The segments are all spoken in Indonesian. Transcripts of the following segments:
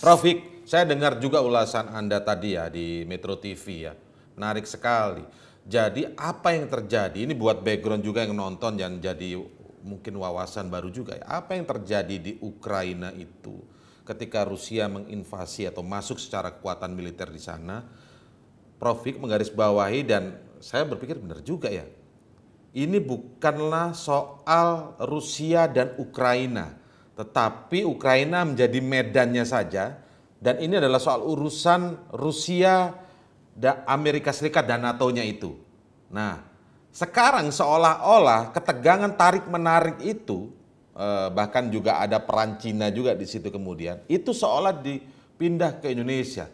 Profik, saya dengar juga ulasan Anda tadi ya di Metro TV ya. Menarik sekali. Jadi apa yang terjadi, ini buat background juga yang nonton dan jadi mungkin wawasan baru juga ya. Apa yang terjadi di Ukraina itu ketika Rusia menginvasi atau masuk secara kekuatan militer di sana, Profik menggarisbawahi dan saya berpikir benar juga ya. Ini bukanlah soal Rusia dan Ukraina, tetapi Ukraina menjadi medannya saja dan ini adalah soal urusan Rusia dan Amerika Serikat dan NATO-nya itu. Nah, sekarang seolah-olah ketegangan tarik-menarik itu eh, bahkan juga ada peran Cina juga di situ kemudian. Itu seolah dipindah ke Indonesia.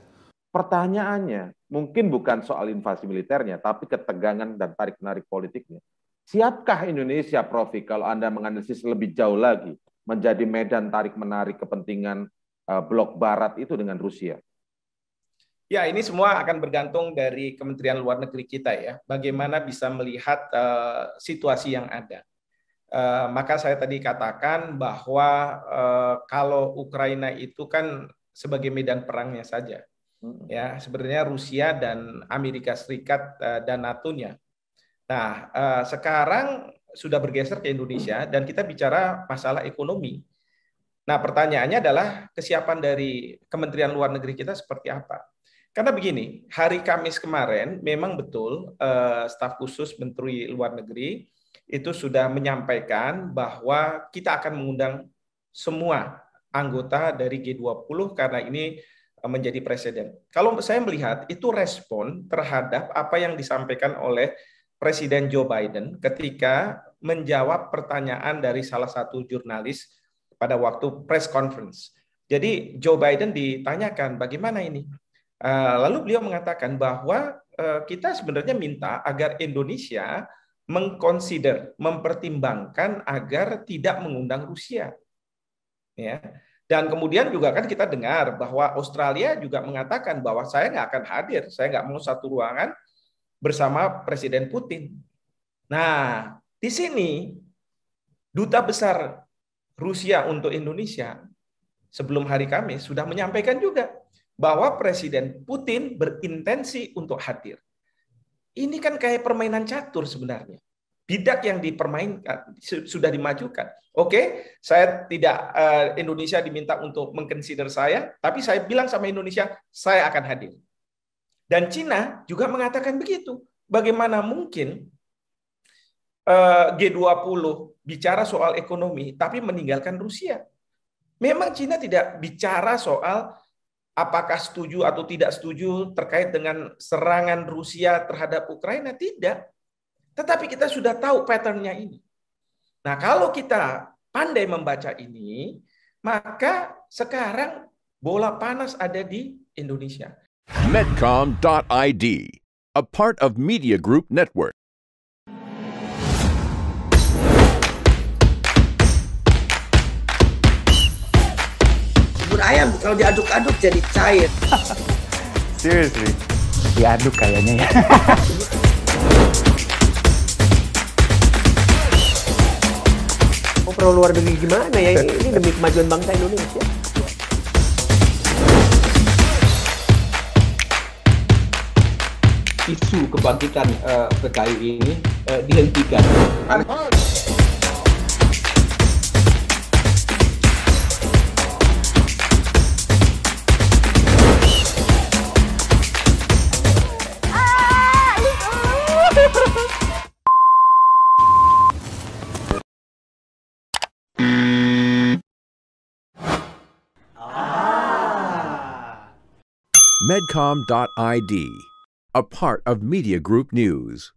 Pertanyaannya, mungkin bukan soal invasi militernya, tapi ketegangan dan tarik-menarik politiknya. Siapkah Indonesia, Profi, kalau Anda menganalisis lebih jauh lagi? menjadi medan tarik-menarik kepentingan eh, blok barat itu dengan Rusia? Ya, ini semua akan bergantung dari Kementerian Luar Negeri kita ya. Bagaimana bisa melihat uh, situasi yang ada. Uh, maka saya tadi katakan bahwa uh, kalau Ukraina itu kan sebagai medan perangnya saja. Hmm. Ya, sebenarnya Rusia dan Amerika Serikat uh, dan NATO-nya Nah, eh, sekarang sudah bergeser ke Indonesia dan kita bicara masalah ekonomi. Nah, pertanyaannya adalah kesiapan dari Kementerian Luar Negeri kita seperti apa? Karena begini, hari Kamis kemarin memang betul eh, staf khusus Menteri Luar Negeri itu sudah menyampaikan bahwa kita akan mengundang semua anggota dari G20 karena ini eh, menjadi presiden. Kalau saya melihat itu respon terhadap apa yang disampaikan oleh Presiden Joe Biden ketika menjawab pertanyaan dari salah satu jurnalis pada waktu press conference. Jadi Joe Biden ditanyakan bagaimana ini. Eh, lalu beliau mengatakan bahwa eh, kita sebenarnya minta agar Indonesia mengconsider, mempertimbangkan agar tidak mengundang Rusia. Ya. Dan kemudian juga kan kita dengar bahwa Australia juga mengatakan bahwa saya nggak akan hadir, saya nggak mau satu ruangan bersama Presiden Putin. Nah, di sini duta besar Rusia untuk Indonesia sebelum hari Kamis sudah menyampaikan juga bahwa Presiden Putin berintensi untuk hadir. Ini kan kayak permainan catur sebenarnya. Bidak yang dipermainkan sudah dimajukan. Oke, saya tidak eh, Indonesia diminta untuk mengconsider saya, tapi saya bilang sama Indonesia saya akan hadir. Dan Cina juga mengatakan begitu. Bagaimana mungkin eh, G20 bicara soal ekonomi tapi meninggalkan Rusia. Memang Cina tidak bicara soal apakah setuju atau tidak setuju terkait dengan serangan Rusia terhadap Ukraina tidak. Tetapi kita sudah tahu patternnya ini. Nah, kalau kita pandai membaca ini, maka sekarang bola panas ada di Indonesia. Medcom.id, a part of Media Group Network. Bubur ayam kalau diaduk-aduk jadi cair. Seriously? Diaduk kayaknya ya. perlu luar negeri gimana ya? Ini demi kemajuan bangsa Indonesia. isu kebangkitan uh, PKI ini uh, dihentikan. medcom.id a part of Media Group News.